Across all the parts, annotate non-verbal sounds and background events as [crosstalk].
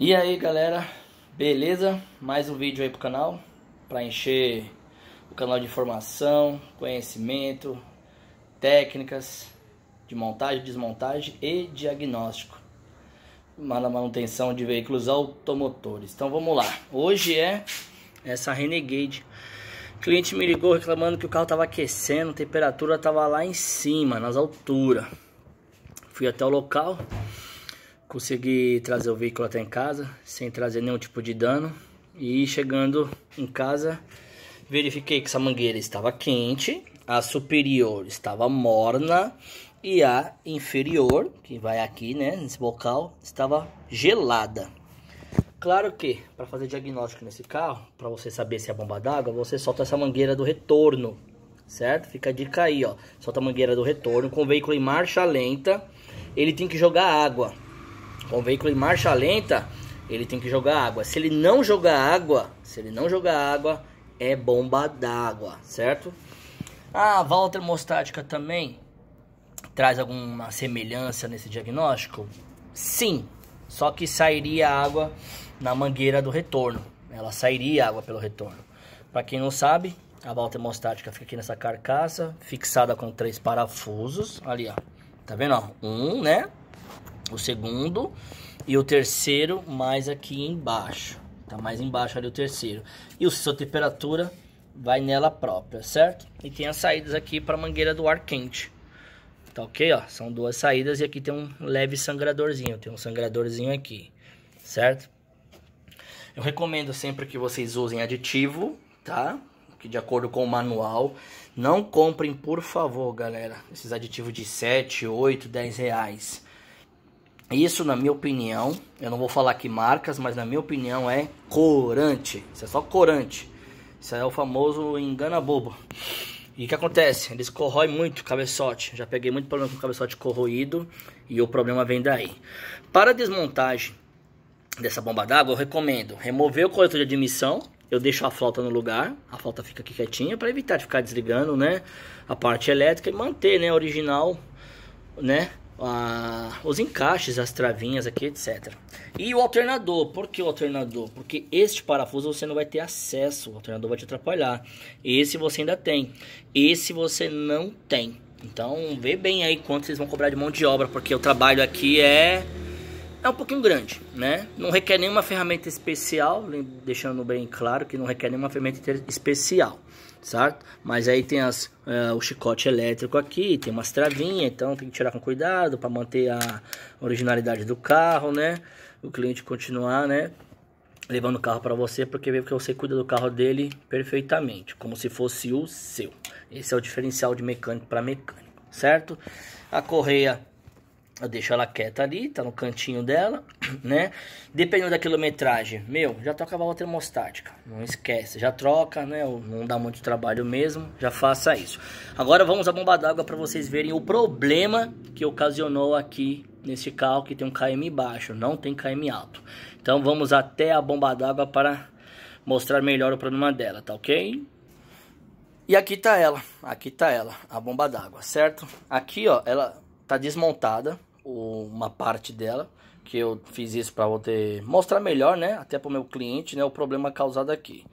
E aí galera, beleza? Mais um vídeo aí pro canal para encher o canal de informação, conhecimento, técnicas de montagem, desmontagem e diagnóstico na manutenção de veículos automotores. Então vamos lá. Hoje é essa Renegade. O cliente me ligou reclamando que o carro estava aquecendo, a temperatura estava lá em cima, nas alturas. Fui até o local, Consegui trazer o veículo até em casa, sem trazer nenhum tipo de dano. E chegando em casa, verifiquei que essa mangueira estava quente, a superior estava morna e a inferior, que vai aqui, né, nesse bocal, estava gelada. Claro que para fazer diagnóstico nesse carro, para você saber se é bomba d'água, você solta essa mangueira do retorno, certo? Fica a dica aí, ó. Solta a mangueira do retorno com o veículo em marcha lenta, ele tem que jogar água. Então, é o veículo em marcha lenta, ele tem que jogar água. Se ele não jogar água, se ele não jogar água, é bomba d'água, certo? A válvula termostática também traz alguma semelhança nesse diagnóstico? Sim, só que sairia água na mangueira do retorno. Ela sairia água pelo retorno. Para quem não sabe, a válvula termostática fica aqui nessa carcaça, fixada com três parafusos. Ali, ó. Tá vendo? Ó? Um, né? o segundo e o terceiro mais aqui embaixo. Tá mais embaixo ali o terceiro. E a sua temperatura vai nela própria, certo? E tem as saídas aqui para mangueira do ar quente. Tá ok, ó? São duas saídas e aqui tem um leve sangradorzinho. Tem um sangradorzinho aqui, certo? Eu recomendo sempre que vocês usem aditivo, tá? Que de acordo com o manual. Não comprem, por favor, galera, esses aditivos de 7, 8, 10 reais isso, na minha opinião, eu não vou falar que marcas, mas na minha opinião é corante. Isso é só corante. Isso é o famoso engana bobo. E o que acontece? Eles corroem muito o cabeçote. Já peguei muito problema com o cabeçote corroído e o problema vem daí. Para a desmontagem dessa bomba d'água, eu recomendo remover o coletor de admissão. Eu deixo a flauta no lugar, a flauta fica aqui quietinha para evitar de ficar desligando, né, a parte elétrica e manter, né, original, né, os encaixes, as travinhas aqui, etc. E o alternador, por que o alternador? Porque este parafuso você não vai ter acesso, o alternador vai te atrapalhar. Esse você ainda tem, esse você não tem. Então vê bem aí quanto vocês vão cobrar de mão de obra, porque o trabalho aqui é é um pouquinho grande, né? Não requer nenhuma ferramenta especial, deixando bem claro que não requer nenhuma ferramenta especial, certo? Mas aí tem as, uh, o chicote elétrico aqui, tem umas travinhas, então tem que tirar com cuidado para manter a originalidade do carro, né? O cliente continuar, né? Levando o carro para você, porque vê que você cuida do carro dele perfeitamente, como se fosse o seu. Esse é o diferencial de mecânico para mecânico, certo? A correia eu deixo ela quieta ali, tá no cantinho dela, [clears throat] né? Dependendo da quilometragem, meu, já troca a válvula termostática, não esquece, já troca, né? Não dá muito trabalho mesmo, já faça isso. Agora vamos à bomba d'água para vocês verem o problema que ocasionou aqui nesse carro que tem um KM baixo, não tem KM alto. Então vamos até a bomba d'água para mostrar melhor o problema dela, tá ok? E aqui tá ela, aqui tá ela, a bomba d'água, certo? Aqui, ó, ela tá desmontada, uma parte dela, que eu fiz isso para poder mostrar melhor, né, até para o meu cliente, né, o problema causado aqui.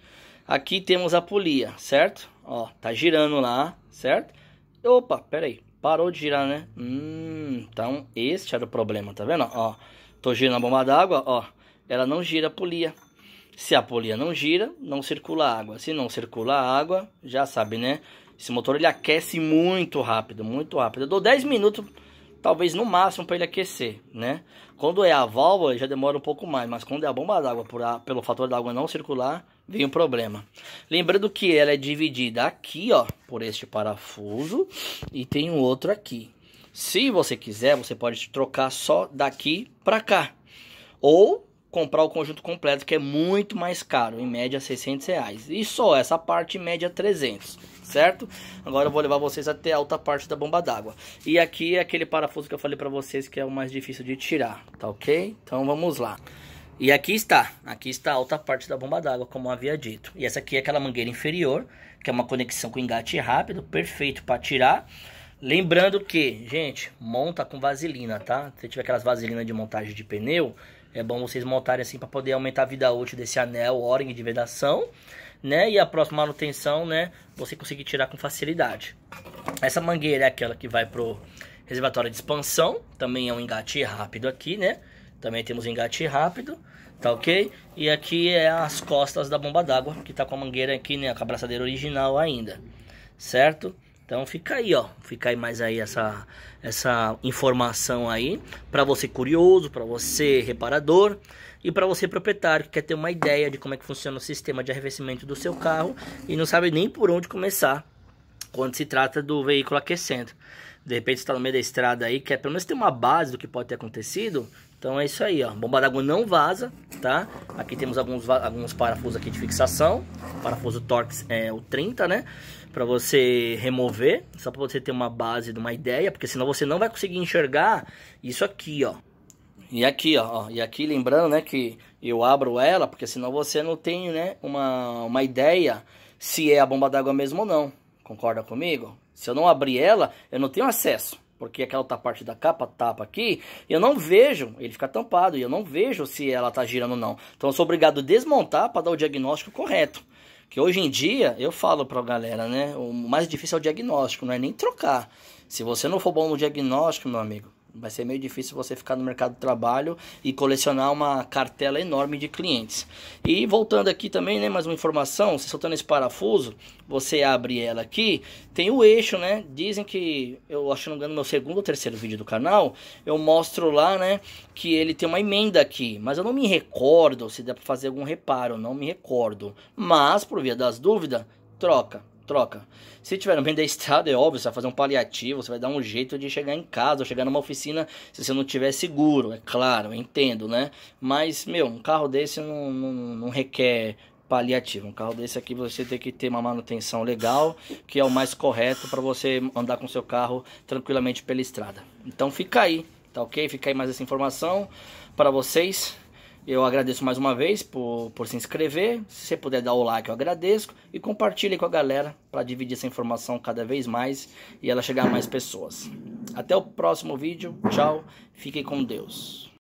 Aqui temos a polia, certo? Ó, tá girando lá, certo? Opa, peraí, parou de girar, né? Hum, então este era o problema, tá vendo? Ó, tô girando a bomba d'água, ó, ela não gira a polia. Se a polia não gira, não circula água. Se não circula água, já sabe, né? Esse motor ele aquece muito rápido, muito rápido. Eu dou 10 minutos talvez no máximo para ele aquecer, né? Quando é a válvula, já demora um pouco mais, mas quando é a bomba d'água, pelo fator da água não circular, vem um problema. Lembrando que ela é dividida aqui, ó, por este parafuso e tem um outro aqui. Se você quiser, você pode trocar só daqui para cá. Ou comprar o conjunto completo, que é muito mais caro, em média 600 reais. E só essa parte, em média 300 certo? Agora eu vou levar vocês até a alta parte da bomba d'água. E aqui é aquele parafuso que eu falei para vocês que é o mais difícil de tirar, tá ok? Então vamos lá. E aqui está, aqui está a alta parte da bomba d'água, como havia dito. E essa aqui é aquela mangueira inferior, que é uma conexão com engate rápido, perfeito para tirar. Lembrando que, gente, monta com vaselina, tá? Se tiver aquelas vaselinas de montagem de pneu, é bom vocês montarem assim para poder aumentar a vida útil desse anel O-ring de vedação né? E a próxima manutenção, né? Você conseguir tirar com facilidade. Essa mangueira é aquela que vai pro reservatório de expansão. Também é um engate rápido aqui, né? Também temos engate rápido, tá ok? E aqui é as costas da bomba d'água, que tá com a mangueira aqui, né? Com a braçadeira original ainda, certo? Então fica aí, ó, fica aí mais aí essa, essa informação aí para você curioso, para você reparador, e para você proprietário que quer ter uma ideia de como é que funciona o sistema de arrefecimento do seu carro e não sabe nem por onde começar quando se trata do veículo aquecendo. De repente está no meio da estrada aí, quer pelo menos ter uma base do que pode ter acontecido. Então é isso aí, ó. Bomba d'água não vaza, tá? Aqui temos alguns, alguns parafusos aqui de fixação. O parafuso Torx é o 30, né? Para você remover, só para você ter uma base de uma ideia, porque senão você não vai conseguir enxergar isso aqui, ó. E aqui, ó, ó, e aqui lembrando, né, que eu abro ela, porque senão você não tem, né, uma, uma ideia se é a bomba d'água mesmo ou não. Concorda comigo? Se eu não abrir ela, eu não tenho acesso, porque aquela outra parte da capa tapa aqui, eu não vejo, ele fica tampado, e eu não vejo se ela tá girando ou não. Então eu sou obrigado a desmontar para dar o diagnóstico correto. Que hoje em dia, eu falo pra galera, né, o mais difícil é o diagnóstico, não é nem trocar. Se você não for bom no diagnóstico, meu amigo, Vai ser meio difícil você ficar no mercado de trabalho e colecionar uma cartela enorme de clientes. E voltando aqui também, né, mais uma informação, você soltando esse parafuso, você abre ela aqui, tem o eixo, né? Dizem que eu acho não engano meu segundo ou terceiro vídeo do canal, eu mostro lá, né, que ele tem uma emenda aqui, mas eu não me recordo se dá para fazer algum reparo, não me recordo. Mas por via das dúvidas, troca troca. Se tiver no meio da estrada, é óbvio, você vai fazer um paliativo, você vai dar um jeito de chegar em casa, ou chegar numa oficina, se você não tiver seguro, é claro, entendo, né? Mas, meu, um carro desse não, não, não requer paliativo. Um carro desse aqui você tem que ter uma manutenção legal, que é o mais correto para você andar com seu carro tranquilamente pela estrada. Então fica aí, tá ok? Fica aí mais essa informação para vocês. Eu agradeço mais uma vez por, por se inscrever. Se você puder dar o like, eu agradeço. E compartilhe com a galera para dividir essa informação cada vez mais e ela chegar a mais pessoas. Até o próximo vídeo. Tchau. Fiquem com Deus.